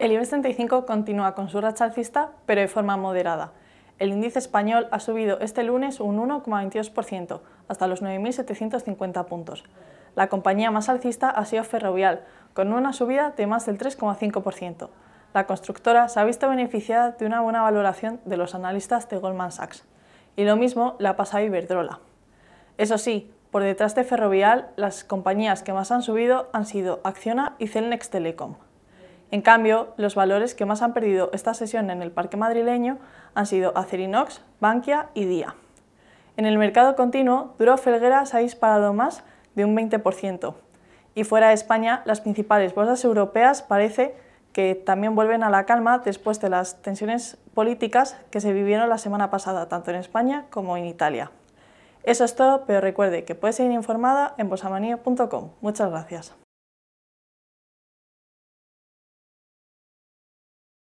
El IBEX 35 continúa con su racha alcista, pero de forma moderada. El índice español ha subido este lunes un 1,22%, hasta los 9.750 puntos. La compañía más alcista ha sido Ferrovial, con una subida de más del 3,5%. La constructora se ha visto beneficiada de una buena valoración de los analistas de Goldman Sachs. Y lo mismo le ha pasado Iberdrola. Eso sí, por detrás de Ferrovial, las compañías que más han subido han sido Acciona y Celnex Telecom. En cambio, los valores que más han perdido esta sesión en el parque madrileño han sido Acerinox, Bankia y Día. En el mercado continuo, Duro Felguera se ha disparado más de un 20%. Y fuera de España, las principales bolsas europeas parece que también vuelven a la calma después de las tensiones políticas que se vivieron la semana pasada, tanto en España como en Italia. Eso es todo, pero recuerde que puede seguir informada en bolsamanía.com. Muchas gracias.